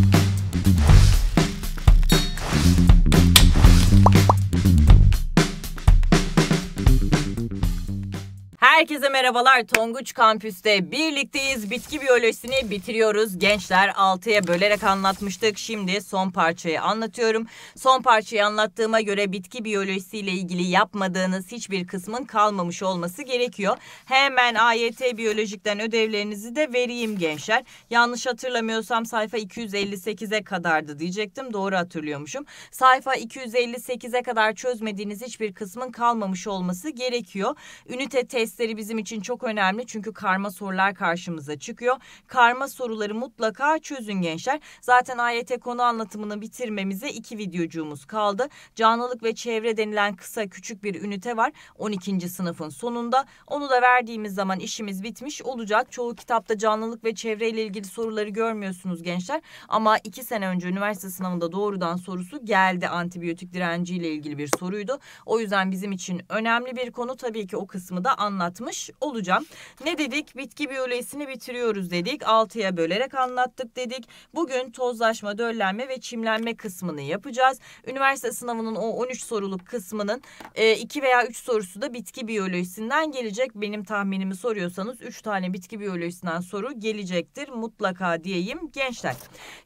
thank you Herkese merhabalar. Tonguç Kampüs'te birlikteyiz. Bitki biyolojisini bitiriyoruz. Gençler 6'ya bölerek anlatmıştık. Şimdi son parçayı anlatıyorum. Son parçayı anlattığıma göre bitki biyolojisiyle ilgili yapmadığınız hiçbir kısmın kalmamış olması gerekiyor. Hemen AYT biyolojikten ödevlerinizi de vereyim gençler. Yanlış hatırlamıyorsam sayfa 258'e kadardı diyecektim. Doğru hatırlıyormuşum. Sayfa 258'e kadar çözmediğiniz hiçbir kısmın kalmamış olması gerekiyor. Ünite testleri dersleri bizim için çok önemli çünkü karma sorular karşımıza çıkıyor. Karma soruları mutlaka çözün gençler. Zaten AYT konu anlatımını bitirmemize iki videocuğumuz kaldı. Canlılık ve çevre denilen kısa küçük bir ünite var 12. sınıfın sonunda. Onu da verdiğimiz zaman işimiz bitmiş olacak. Çoğu kitapta canlılık ve çevre ile ilgili soruları görmüyorsunuz gençler. Ama iki sene önce üniversite sınavında doğrudan sorusu geldi antibiyotik direnciyle ilgili bir soruydu. O yüzden bizim için önemli bir konu tabii ki o kısmı da anlatmak anlatmış olacağım. Ne dedik? Bitki biyolojisini bitiriyoruz dedik. Altıya bölerek anlattık dedik. Bugün tozlaşma, döllenme ve çimlenme kısmını yapacağız. Üniversite sınavının o 13 soruluk kısmının e, 2 veya 3 sorusu da bitki biyolojisinden gelecek. Benim tahminimi soruyorsanız 3 tane bitki biyolojisinden soru gelecektir mutlaka diyeyim gençler.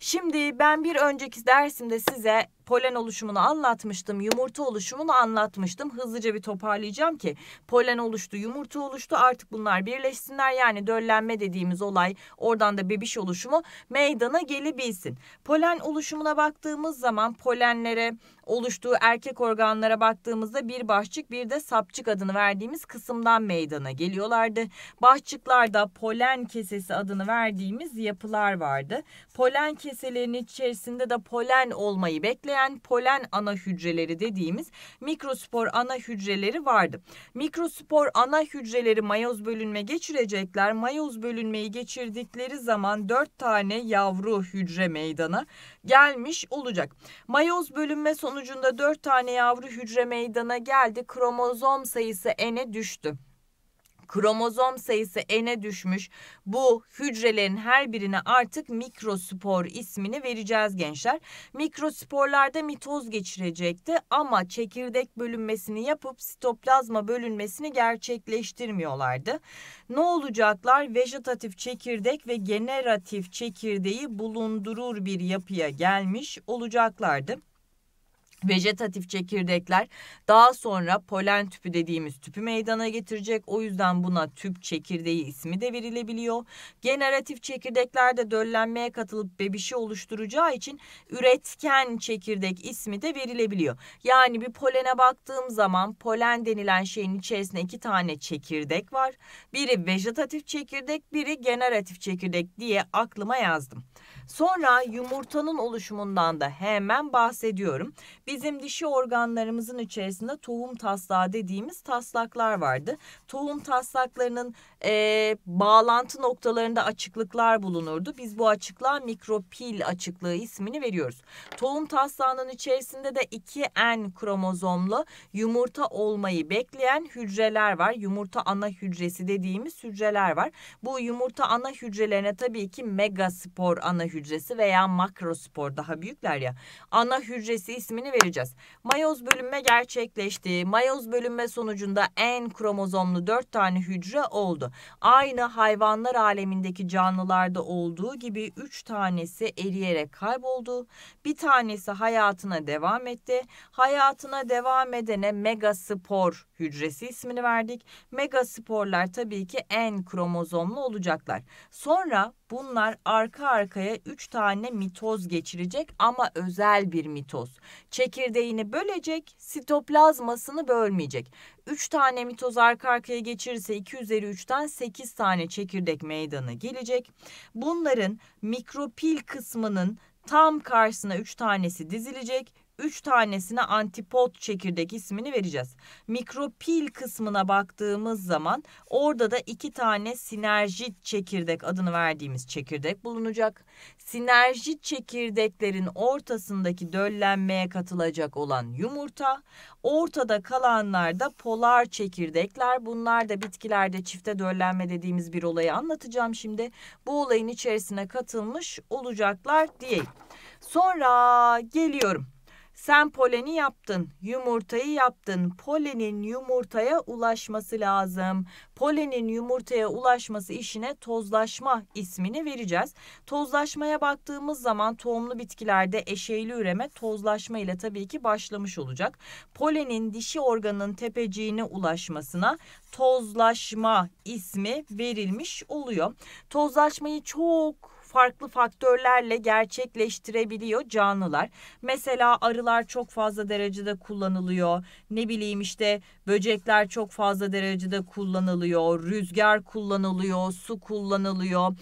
Şimdi ben bir önceki dersimde size polen oluşumunu anlatmıştım, yumurta oluşumunu anlatmıştım. Hızlıca bir toparlayacağım ki polen oluştu, yumurta oluştu. Artık bunlar birleşsinler. Yani döllenme dediğimiz olay oradan da bebiş oluşumu meydana gelebilsin. Polen oluşumuna baktığımız zaman polenlere oluştuğu erkek organlara baktığımızda bir başçık bir de sapçık adını verdiğimiz kısımdan meydana geliyorlardı. Başçıklarda polen kesesi adını verdiğimiz yapılar vardı. Polen keselerinin içerisinde de polen olmayı bekleyen polen ana hücreleri dediğimiz mikrospor ana hücreleri vardı. Mikrospor ana hücreleri mayoz bölünme geçirecekler. Mayoz bölünmeyi geçirdikleri zaman 4 tane yavru hücre meydana gelmiş olacak. Mayoz bölünme sonucu sonucunda 4 tane yavru hücre meydana geldi. Kromozom sayısı n'e düştü kromozom sayısı n'e düşmüş. Bu hücrelerin her birine artık mikrospor ismini vereceğiz gençler. Mikrosporlarda mitoz geçirecekti ama çekirdek bölünmesini yapıp sitoplazma bölünmesini gerçekleştirmiyorlardı. Ne olacaklar? Vejetatif çekirdek ve generatif çekirdeği bulundurur bir yapıya gelmiş olacaklardı vejetatif çekirdekler daha sonra polen tüpü dediğimiz tüpü meydana getirecek. O yüzden buna tüp çekirdeği ismi de verilebiliyor. Generatif çekirdekler de döllenmeye katılıp bebişi oluşturacağı için üretken çekirdek ismi de verilebiliyor. Yani bir polene baktığım zaman polen denilen şeyin içerisinde iki tane çekirdek var. Biri vejetatif çekirdek, biri generatif çekirdek diye aklıma yazdım. Sonra yumurtanın oluşumundan da hemen bahsediyorum. Bizim dişi organlarımızın içerisinde tohum taslağı dediğimiz taslaklar vardı. Tohum taslaklarının e, bağlantı noktalarında açıklıklar bulunurdu. Biz bu açıklığa mikropil açıklığı ismini veriyoruz. Tohum taslağının içerisinde de 2N kromozomlu yumurta olmayı bekleyen hücreler var. Yumurta ana hücresi dediğimiz hücreler var. Bu yumurta ana hücrelerine tabii ki megaspor ana hücresi veya makrospor daha büyükler ya. Ana hücresi ismini vereceğiz. Mayoz bölünme gerçekleşti. Mayoz bölünme sonucunda n kromozomlu 4 tane hücre oldu oldu. Aynı hayvanlar alemindeki canlılarda olduğu gibi üç tanesi eriyerek kayboldu. Bir tanesi hayatına devam etti. Hayatına devam edene megaspor hücresi ismini verdik. Megasporlar tabii ki en kromozomlu olacaklar. Sonra Bunlar arka arkaya 3 tane mitoz geçirecek ama özel bir mitoz. Çekirdeğini bölecek, sitoplazmasını bölmeyecek. 3 tane mitoz arka arkaya geçirirse 2 üzeri 8 tane çekirdek meydana gelecek. Bunların mikropil kısmının tam karşısına 3 tanesi dizilecek. 3 tanesine antipod çekirdek ismini vereceğiz. Mikropil kısmına baktığımız zaman orada da 2 tane sinerjit çekirdek adını verdiğimiz çekirdek bulunacak. Sinerjit çekirdeklerin ortasındaki döllenmeye katılacak olan yumurta, ortada kalanlar da polar çekirdekler. Bunlar da bitkilerde çifte döllenme dediğimiz bir olayı anlatacağım şimdi. Bu olayın içerisine katılmış olacaklar diyeyim. Sonra geliyorum. Sen poleni yaptın, yumurtayı yaptın. Polenin yumurtaya ulaşması lazım. Polenin yumurtaya ulaşması işine tozlaşma ismini vereceğiz. Tozlaşmaya baktığımız zaman tohumlu bitkilerde eşeyli üreme tozlaşma ile tabii ki başlamış olacak. Polenin dişi organının tepeciğine ulaşmasına tozlaşma ismi verilmiş oluyor. Tozlaşmayı çok farklı faktörlerle gerçekleştirebiliyor canlılar. Mesela arılar çok fazla derecede kullanılıyor. Ne bileyim işte böcekler çok fazla derecede kullanılıyor. Rüzgar kullanılıyor, su kullanılıyor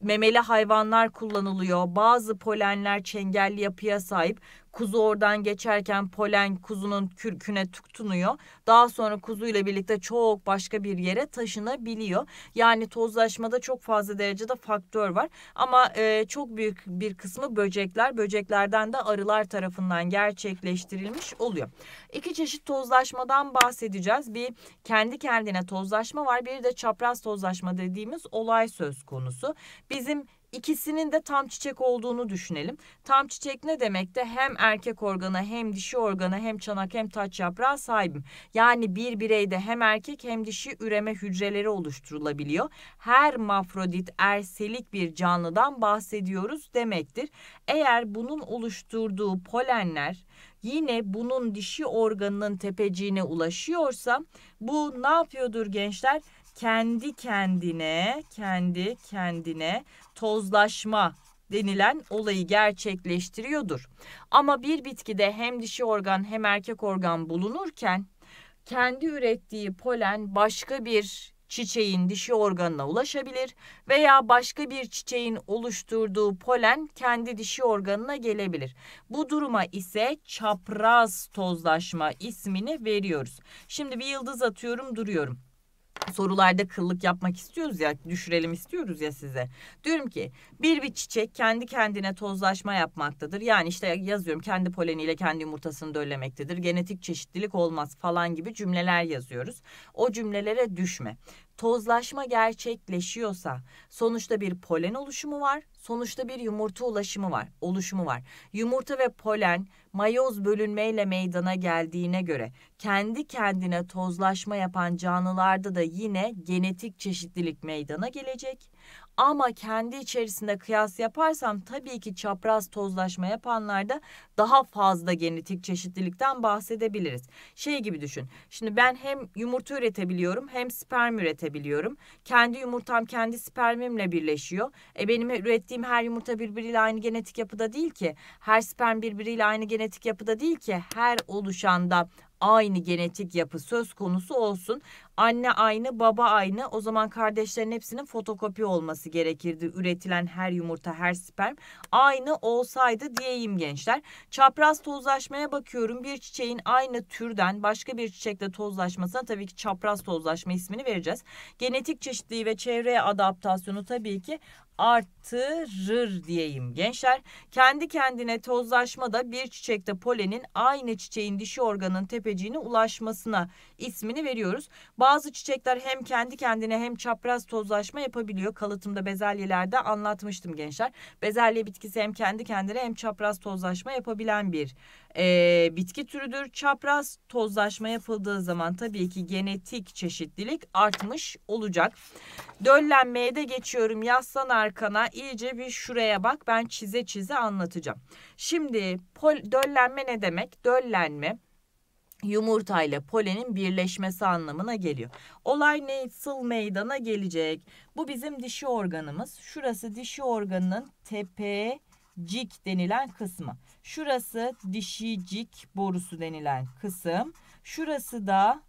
memeli hayvanlar kullanılıyor. Bazı polenler çengelli yapıya sahip. Kuzu oradan geçerken polen kuzunun kürküne tutunuyor. Daha sonra kuzuyla birlikte çok başka bir yere taşınabiliyor. Yani tozlaşmada çok fazla derecede faktör var. Ama e, çok büyük bir kısmı böcekler. Böceklerden de arılar tarafından gerçekleştirilmiş oluyor. İki çeşit tozlaşmadan bahsedeceğiz. Bir kendi kendine tozlaşma var. Bir de çapraz tozlaşma dediğimiz olay söz konusu. Bizim İkisinin de tam çiçek olduğunu düşünelim. Tam çiçek ne demek De? Hem erkek organa hem dişi organa hem çanak hem taç yaprağı sahibim. Yani bir bireyde hem erkek hem dişi üreme hücreleri oluşturulabiliyor. Her mafrodit erselik bir canlıdan bahsediyoruz demektir. Eğer bunun oluşturduğu polenler yine bunun dişi organının tepeciğine ulaşıyorsa bu ne yapıyordur gençler? kendi kendine, kendi kendine tozlaşma denilen olayı gerçekleştiriyordur. Ama bir bitkide hem dişi organ hem erkek organ bulunurken kendi ürettiği polen başka bir çiçeğin dişi organına ulaşabilir veya başka bir çiçeğin oluşturduğu polen kendi dişi organına gelebilir. Bu duruma ise çapraz tozlaşma ismini veriyoruz. Şimdi bir yıldız atıyorum duruyorum sorularda kıllık yapmak istiyoruz ya düşürelim istiyoruz ya size. Diyorum ki bir bir çiçek kendi kendine tozlaşma yapmaktadır. Yani işte yazıyorum kendi poleniyle kendi yumurtasını döllemektedir. Genetik çeşitlilik olmaz falan gibi cümleler yazıyoruz. O cümlelere düşme tozlaşma gerçekleşiyorsa sonuçta bir polen oluşumu var, sonuçta bir yumurta ulaşımı var, oluşumu var. Yumurta ve polen mayoz bölünmeyle meydana geldiğine göre kendi kendine tozlaşma yapan canlılarda da yine genetik çeşitlilik meydana gelecek ama kendi içerisinde kıyas yaparsam tabii ki çapraz tozlaşma yapanlarda daha fazla genetik çeşitlilikten bahsedebiliriz. Şey gibi düşün. Şimdi ben hem yumurta üretebiliyorum hem sperm üretebiliyorum. Kendi yumurtam kendi spermimle birleşiyor. E benim ürettiğim her yumurta birbiriyle aynı genetik yapıda değil ki. Her sperm birbiriyle aynı genetik yapıda değil ki. Her oluşanda aynı genetik yapı söz konusu olsun. Anne aynı, baba aynı. O zaman kardeşlerin hepsinin fotokopi olması gerekirdi. Üretilen her yumurta, her sperm aynı olsaydı diyeyim gençler. Çapraz tozlaşmaya bakıyorum. Bir çiçeğin aynı türden başka bir çiçekle tozlaşmasına tabii ki çapraz tozlaşma ismini vereceğiz. Genetik çeşitliliği ve çevreye adaptasyonu tabii ki arttırır diyeyim gençler. Kendi kendine tozlaşma da bir çiçekte polenin aynı çiçeğin dişi organının tepeciğine ulaşmasına ismini veriyoruz. Bazı çiçekler hem kendi kendine hem çapraz tozlaşma yapabiliyor. Kalıtımda bezelyelerde anlatmıştım gençler. Bezelye bitkisi hem kendi kendine hem çapraz tozlaşma yapabilen bir e, bitki türüdür. Çapraz tozlaşma yapıldığı zaman tabii ki genetik çeşitlilik artmış olacak. Döllenmeye de geçiyorum. Yaslan arkana iyice bir şuraya bak. Ben çize çize anlatacağım. Şimdi pol, döllenme ne demek? Döllenme yumurta ile polenin birleşmesi anlamına geliyor. Olay nasıl meydana gelecek? Bu bizim dişi organımız. Şurası dişi organının tepe cik denilen kısmı. Şurası dişicik borusu denilen kısım. Şurası da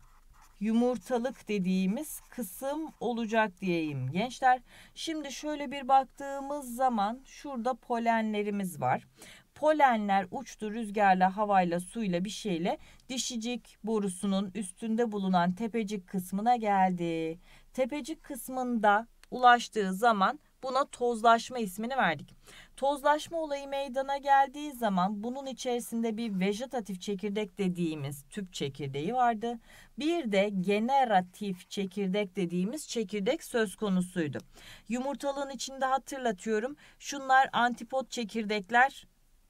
yumurtalık dediğimiz kısım olacak diyeyim gençler. Şimdi şöyle bir baktığımız zaman şurada polenlerimiz var. Polenler uçtu rüzgarla, havayla, suyla bir şeyle dişicik borusunun üstünde bulunan tepecik kısmına geldi. Tepecik kısmında ulaştığı zaman Buna tozlaşma ismini verdik. Tozlaşma olayı meydana geldiği zaman bunun içerisinde bir vejetatif çekirdek dediğimiz tüp çekirdeği vardı. Bir de generatif çekirdek dediğimiz çekirdek söz konusuydu. Yumurtalığın içinde hatırlatıyorum. Şunlar antipod çekirdekler,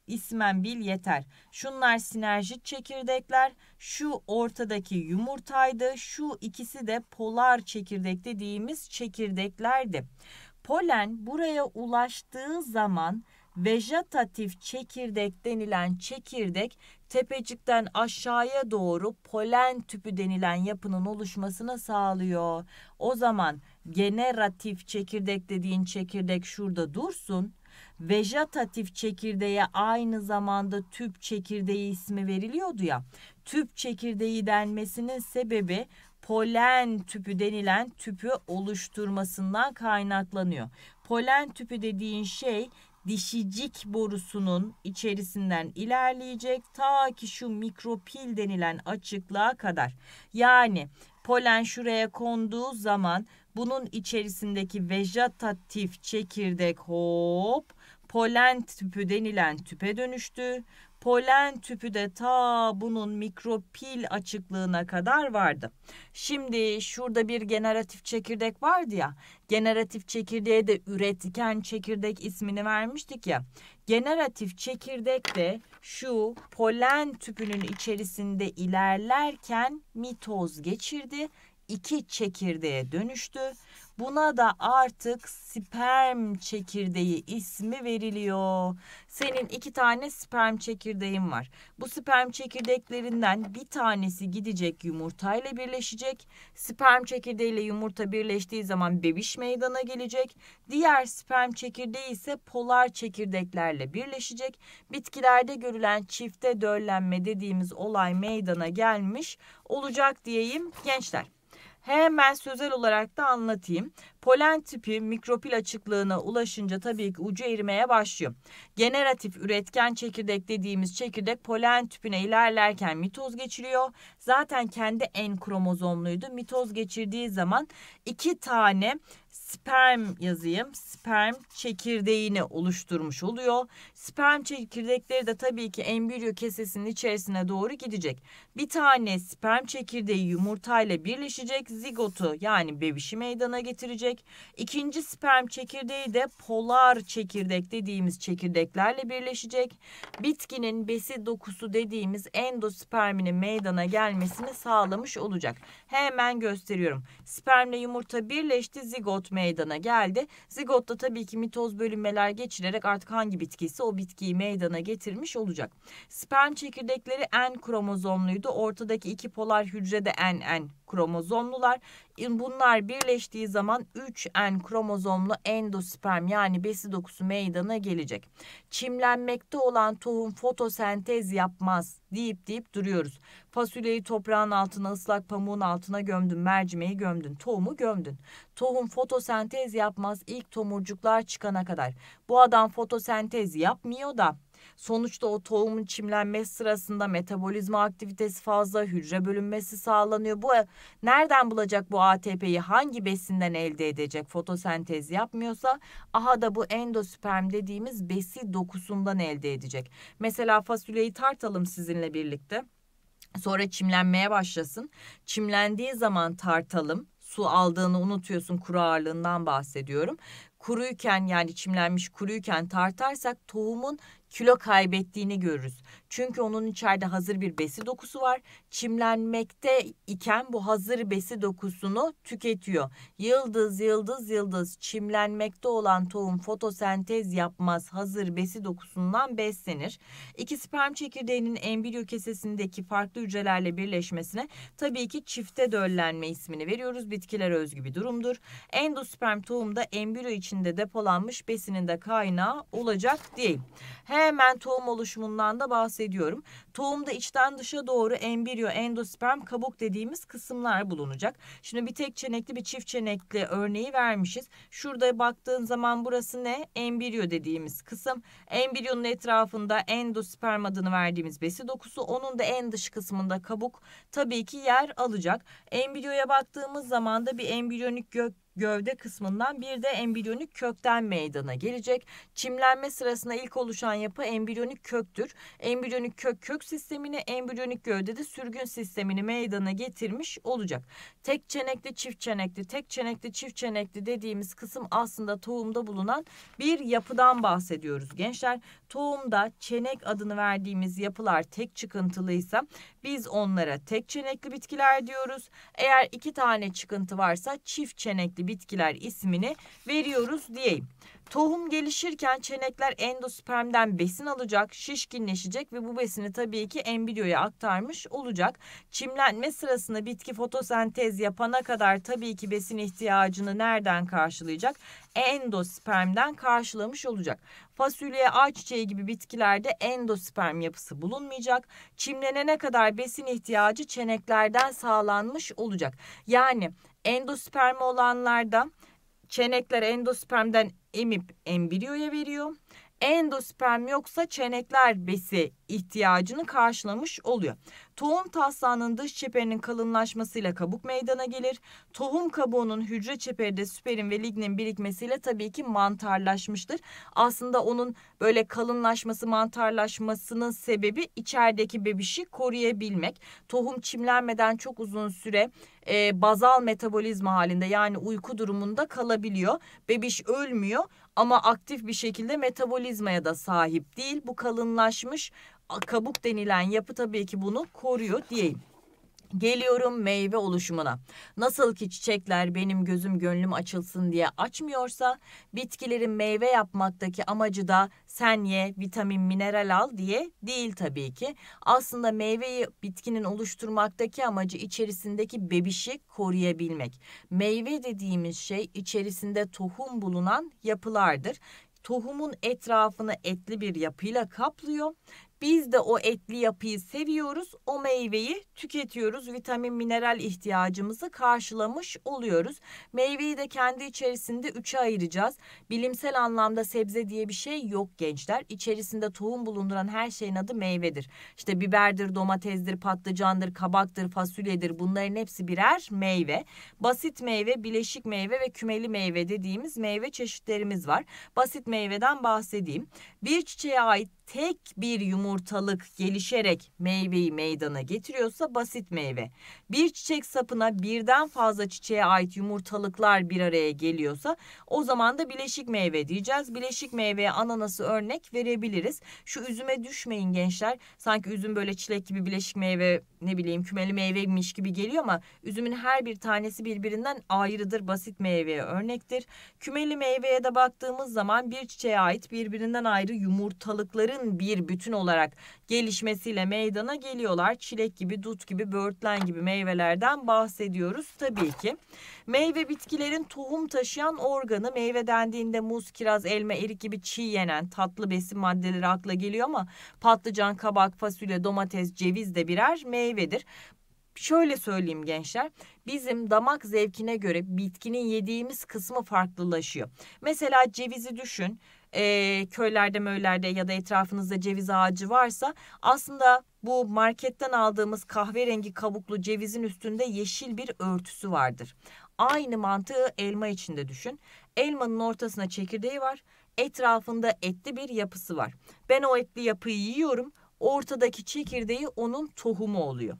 ismen bil yeter. Şunlar sinerjik çekirdekler, şu ortadaki yumurtaydı, şu ikisi de polar çekirdek dediğimiz çekirdeklerdi. Polen buraya ulaştığı zaman vejetatif çekirdek denilen çekirdek tepecikten aşağıya doğru polen tüpü denilen yapının oluşmasını sağlıyor. O zaman generatif çekirdek dediğin çekirdek şurada dursun. Vejetatif çekirdeğe aynı zamanda tüp çekirdeği ismi veriliyordu ya. Tüp çekirdeği denmesinin sebebi polen tüpü denilen tüpü oluşturmasından kaynaklanıyor. Polen tüpü dediğin şey dişicik borusunun içerisinden ilerleyecek ta ki şu mikropil denilen açıklığa kadar. Yani polen şuraya konduğu zaman bunun içerisindeki vejetatif çekirdek hop polen tüpü denilen tüpe dönüştü. Polen tüpü de ta bunun mikropil açıklığına kadar vardı. Şimdi şurada bir generatif çekirdek vardı ya. Generatif çekirdeğe de üretken çekirdek ismini vermiştik ya. Generatif çekirdek de şu polen tüpünün içerisinde ilerlerken mitoz geçirdi. iki çekirdeğe dönüştü Buna da artık sperm çekirdeği ismi veriliyor. Senin iki tane sperm çekirdeğin var. Bu sperm çekirdeklerinden bir tanesi gidecek yumurtayla birleşecek. Sperm çekirdeğiyle yumurta birleştiği zaman bebiş meydana gelecek. Diğer sperm çekirdeği ise polar çekirdeklerle birleşecek. Bitkilerde görülen çifte döllenme dediğimiz olay meydana gelmiş olacak diyeyim gençler. Hemen sözel olarak da anlatayım. Polen tipi mikropil açıklığına ulaşınca tabii ki ucu erimeye başlıyor. Generatif üretken çekirdek dediğimiz çekirdek polen tüpüne ilerlerken mitoz geçiriyor. Zaten kendi en kromozomluydu. Mitoz geçirdiği zaman iki tane sperm yazayım. Sperm çekirdeğini oluşturmuş oluyor. Sperm çekirdekleri de tabii ki embriyo kesesinin içerisine doğru gidecek. Bir tane sperm çekirdeği yumurtayla birleşecek. Zigotu yani bebişi meydana getirecek çekirdek. İkinci sperm çekirdeği de polar çekirdek dediğimiz çekirdeklerle birleşecek. Bitkinin besi dokusu dediğimiz endosperminin meydana gelmesini sağlamış olacak. Hemen gösteriyorum. Spermle yumurta birleşti zigot meydana geldi. Zigotta tabii ki mitoz bölünmeler geçirerek artık hangi bitkiyse o bitkiyi meydana getirmiş olacak. Sperm çekirdekleri en kromozomluydu. Ortadaki iki polar hücrede de en en kromozomlular. Bunlar birleştiği zaman 3N kromozomlu endosperm yani besi dokusu meydana gelecek. Çimlenmekte olan tohum fotosentez yapmaz deyip deyip duruyoruz. Fasulyeyi toprağın altına, ıslak pamuğun altına gömdün, mercimeği gömdün, tohumu gömdün. Tohum fotosentez yapmaz ilk tomurcuklar çıkana kadar. Bu adam fotosentez yapmıyor da Sonuçta o tohumun çimlenmesi sırasında metabolizma aktivitesi fazla, hücre bölünmesi sağlanıyor. Bu nereden bulacak bu ATP'yi? Hangi besinden elde edecek? Fotosentez yapmıyorsa aha da bu endosperm dediğimiz besi dokusundan elde edecek. Mesela fasulyeyi tartalım sizinle birlikte. Sonra çimlenmeye başlasın. Çimlendiği zaman tartalım. Su aldığını unutuyorsun kuru ağırlığından bahsediyorum kuruyken yani çimlenmiş kuruyken tartarsak tohumun kilo kaybettiğini görürüz. Çünkü onun içeride hazır bir besi dokusu var. Çimlenmekte iken bu hazır besi dokusunu tüketiyor. Yıldız, yıldız, yıldız çimlenmekte olan tohum fotosentez yapmaz. Hazır besi dokusundan beslenir. İki sperm çekirdeğinin embriyo kesesindeki farklı hücrelerle birleşmesine tabii ki çifte döllenme ismini veriyoruz. Bitkilere özgü bir durumdur. Endosperm tohumda embriyo içinde depolanmış besinin de kaynağı olacak değil. Hemen tohum oluşumundan da bahsediyoruz bahsediyorum. Tohumda içten dışa doğru embriyo, endosperm, kabuk dediğimiz kısımlar bulunacak. Şimdi bir tek çenekli bir çift çenekli örneği vermişiz. Şurada baktığın zaman burası ne? Embriyo dediğimiz kısım. Embriyonun etrafında endosperm adını verdiğimiz besi dokusu. Onun da en dış kısmında kabuk tabii ki yer alacak. Embriyoya baktığımız zaman da bir embriyonik gök gövde kısmından bir de embriyonik kökten meydana gelecek. Çimlenme sırasında ilk oluşan yapı embriyonik köktür. Embriyonik kök kök sistemini, embriyonik gövde de sürgün sistemini meydana getirmiş olacak. Tek çenekli, çift çenekli, tek çenekli, çift çenekli dediğimiz kısım aslında tohumda bulunan bir yapıdan bahsediyoruz gençler. Tohumda çenek adını verdiğimiz yapılar tek çıkıntılıysa biz onlara tek çenekli bitkiler diyoruz. Eğer iki tane çıkıntı varsa çift çenekli bitkiler ismini veriyoruz diyeyim. Tohum gelişirken çenekler endospermden besin alacak, şişkinleşecek ve bu besini tabii ki embriyoya aktarmış olacak. Çimlenme sırasında bitki fotosentez yapana kadar tabii ki besin ihtiyacını nereden karşılayacak? Endospermden karşılamış olacak. Fasulye, ayçiçeği gibi bitkilerde endosperm yapısı bulunmayacak. Çimlenene kadar besin ihtiyacı çeneklerden sağlanmış olacak. Yani endospermi olanlarda Çenekler endospermden emip embriyoya veriyor endosperm yoksa çenekler besi ihtiyacını karşılamış oluyor. Tohum taslağının dış çeperinin kalınlaşmasıyla kabuk meydana gelir. Tohum kabuğunun hücre çeperinde süperin ve lignin birikmesiyle tabii ki mantarlaşmıştır. Aslında onun böyle kalınlaşması, mantarlaşmasının sebebi içerideki bebişi koruyabilmek. Tohum çimlenmeden çok uzun süre e, bazal metabolizma halinde yani uyku durumunda kalabiliyor. Bebiş ölmüyor ama aktif bir şekilde metabolizmaya da sahip değil. Bu kalınlaşmış kabuk denilen yapı tabii ki bunu koruyor diyeyim. Geliyorum meyve oluşumuna. Nasıl ki çiçekler benim gözüm gönlüm açılsın diye açmıyorsa, bitkilerin meyve yapmaktaki amacı da sen ye, vitamin, mineral al diye değil tabii ki. Aslında meyveyi bitkinin oluşturmaktaki amacı içerisindeki bebişi koruyabilmek. Meyve dediğimiz şey içerisinde tohum bulunan yapılardır tohumun etrafını etli bir yapıyla kaplıyor biz de o etli yapıyı seviyoruz, o meyveyi tüketiyoruz. Vitamin, mineral ihtiyacımızı karşılamış oluyoruz. Meyveyi de kendi içerisinde üçe ayıracağız. Bilimsel anlamda sebze diye bir şey yok gençler. İçerisinde tohum bulunduran her şeyin adı meyvedir. İşte biberdir, domatesdir, patlıcandır, kabaktır, fasulyedir. Bunların hepsi birer meyve. Basit meyve, bileşik meyve ve kümeli meyve dediğimiz meyve çeşitlerimiz var. Basit meyveden bahsedeyim. Bir çiçeğe ait tek bir yumurtalık gelişerek meyveyi meydana getiriyorsa basit meyve. Bir çiçek sapına birden fazla çiçeğe ait yumurtalıklar bir araya geliyorsa o zaman da bileşik meyve diyeceğiz. Bileşik meyveye ananası örnek verebiliriz. Şu üzüme düşmeyin gençler. Sanki üzüm böyle çilek gibi bileşik meyve ne bileyim kümeli meyveymiş gibi geliyor ama üzümün her bir tanesi birbirinden ayrıdır. Basit meyveye örnektir. Kümeli meyveye de baktığımız zaman bir çiçeğe ait birbirinden ayrı yumurtalıkları bunların bir bütün olarak gelişmesiyle meydana geliyorlar. Çilek gibi, dut gibi, böğürtlen gibi meyvelerden bahsediyoruz tabii ki. Meyve bitkilerin tohum taşıyan organı meyve dendiğinde muz, kiraz, elma, erik gibi çiğ yenen tatlı besin maddeleri akla geliyor ama patlıcan, kabak, fasulye, domates, ceviz de birer meyvedir şöyle söyleyeyim gençler. Bizim damak zevkine göre bitkinin yediğimiz kısmı farklılaşıyor. Mesela cevizi düşün e, köylerde möllerde ya da etrafınızda ceviz ağacı varsa aslında bu marketten aldığımız kahverengi kabuklu cevizin üstünde yeşil bir örtüsü vardır. Aynı mantığı elma içinde düşün. Elmanın ortasına çekirdeği var. Etrafında etli bir yapısı var. Ben o etli yapıyı yiyorum. Ortadaki çekirdeği onun tohumu oluyor.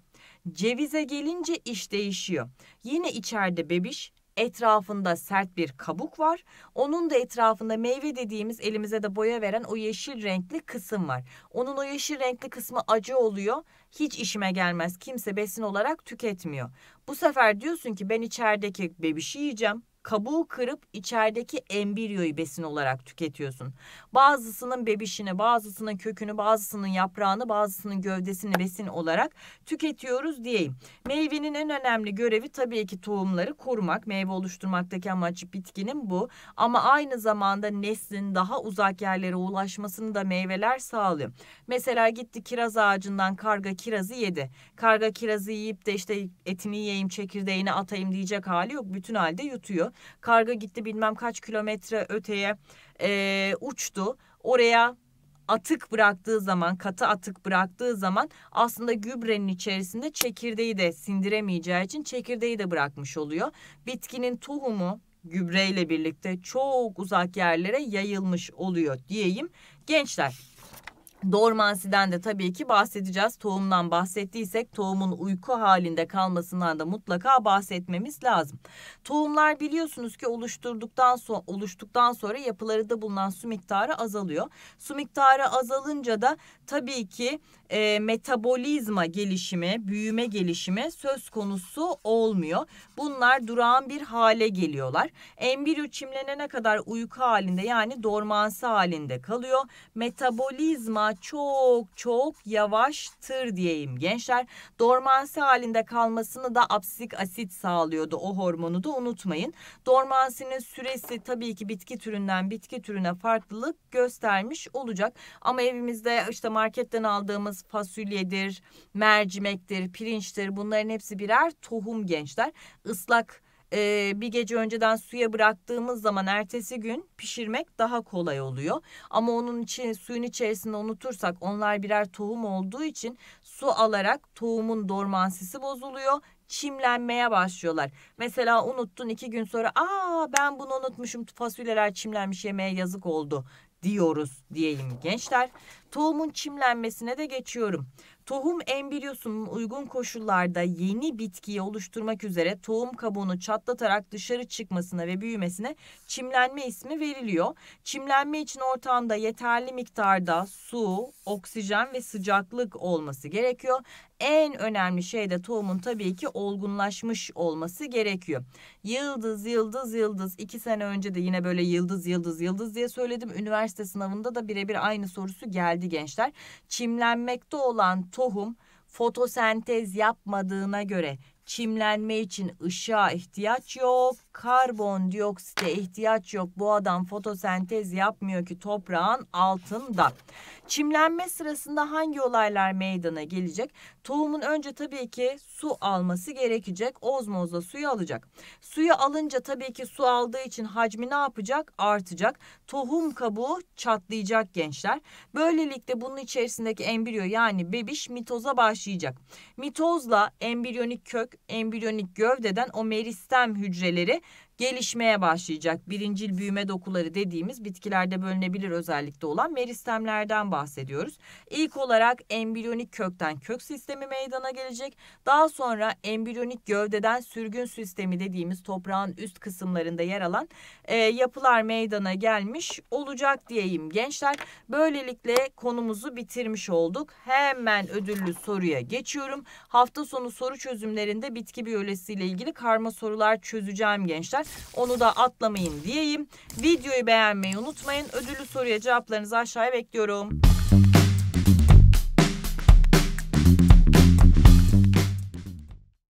Cevize gelince iş değişiyor. Yine içeride bebiş etrafında sert bir kabuk var. Onun da etrafında meyve dediğimiz elimize de boya veren o yeşil renkli kısım var. Onun o yeşil renkli kısmı acı oluyor. Hiç işime gelmez. Kimse besin olarak tüketmiyor. Bu sefer diyorsun ki ben içerideki bebişi yiyeceğim kabuğu kırıp içerideki embriyoyu besin olarak tüketiyorsun. Bazısının bebişini, bazısının kökünü, bazısının yaprağını, bazısının gövdesini besin olarak tüketiyoruz diyeyim. Meyvenin en önemli görevi tabii ki tohumları korumak. Meyve oluşturmaktaki amacı bitkinin bu. Ama aynı zamanda neslin daha uzak yerlere ulaşmasını da meyveler sağlıyor. Mesela gitti kiraz ağacından karga kirazı yedi. Karga kirazı yiyip de işte etini yiyeyim, çekirdeğini atayım diyecek hali yok. Bütün halde yutuyor karga gitti bilmem kaç kilometre öteye e, uçtu. Oraya atık bıraktığı zaman, katı atık bıraktığı zaman aslında gübrenin içerisinde çekirdeği de sindiremeyeceği için çekirdeği de bırakmış oluyor. Bitkinin tohumu gübreyle birlikte çok uzak yerlere yayılmış oluyor diyeyim. Gençler Dormansi'den de tabii ki bahsedeceğiz. Tohumdan bahsettiysek tohumun uyku halinde kalmasından da mutlaka bahsetmemiz lazım. Tohumlar biliyorsunuz ki oluşturduktan sonra oluştuktan sonra yapılarında bulunan su miktarı azalıyor. Su miktarı azalınca da tabii ki e, metabolizma gelişimi, büyüme gelişimi söz konusu olmuyor. Bunlar durağan bir hale geliyorlar. Embriyo çimlenene kadar uyku halinde yani dormansı halinde kalıyor. Metabolizma çok çok yavaştır diyeyim gençler. Dormansi halinde kalmasını da absik asit sağlıyordu o hormonu da unutmayın. Dormansının süresi tabii ki bitki türünden bitki türüne farklılık göstermiş olacak. Ama evimizde işte marketten aldığımız fasulyedir, mercimektir, pirinçtir bunların hepsi birer tohum gençler. Islak e, bir gece önceden suya bıraktığımız zaman ertesi gün pişirmek daha kolay oluyor. Ama onun için suyun içerisinde unutursak onlar birer tohum olduğu için su alarak tohumun dormansisi bozuluyor çimlenmeye başlıyorlar. Mesela unuttun iki gün sonra aa ben bunu unutmuşum fasulyeler çimlenmiş yemeğe yazık oldu diyoruz diyeyim gençler. Tohumun çimlenmesine de geçiyorum. Tohum embriyosunun uygun koşullarda yeni bitkiyi oluşturmak üzere tohum kabuğunu çatlatarak dışarı çıkmasına ve büyümesine çimlenme ismi veriliyor. Çimlenme için ortamda yeterli miktarda su, oksijen ve sıcaklık olması gerekiyor en önemli şey de tohumun tabii ki olgunlaşmış olması gerekiyor. Yıldız, yıldız, yıldız. İki sene önce de yine böyle yıldız, yıldız, yıldız diye söyledim. Üniversite sınavında da birebir aynı sorusu geldi gençler. Çimlenmekte olan tohum fotosentez yapmadığına göre Çimlenme için ışığa ihtiyaç yok, karbondioksite ihtiyaç yok. Bu adam fotosentez yapmıyor ki toprağın altında. Çimlenme sırasında hangi olaylar meydana gelecek? Tohumun önce tabii ki su alması gerekecek. Ozmozla suyu alacak. Suyu alınca tabii ki su aldığı için hacmi ne yapacak? Artacak. Tohum kabuğu çatlayacak gençler. Böylelikle bunun içerisindeki embriyo yani bebiş mitoza başlayacak. Mitozla embriyonik kök embriyonik gövdeden o meristem hücreleri gelişmeye başlayacak. Birincil büyüme dokuları dediğimiz bitkilerde bölünebilir özellikle olan meristemlerden bahsediyoruz. İlk olarak embriyonik kökten kök sistemi meydana gelecek. Daha sonra embriyonik gövdeden sürgün sistemi dediğimiz toprağın üst kısımlarında yer alan e, yapılar meydana gelmiş olacak diyeyim gençler. Böylelikle konumuzu bitirmiş olduk. Hemen ödüllü soruya geçiyorum. Hafta sonu soru çözümlerinde bölümünde bitki biyolojisiyle ilgili karma sorular çözeceğim gençler. Onu da atlamayın diyeyim. Videoyu beğenmeyi unutmayın. Ödüllü soruya cevaplarınızı aşağıya bekliyorum.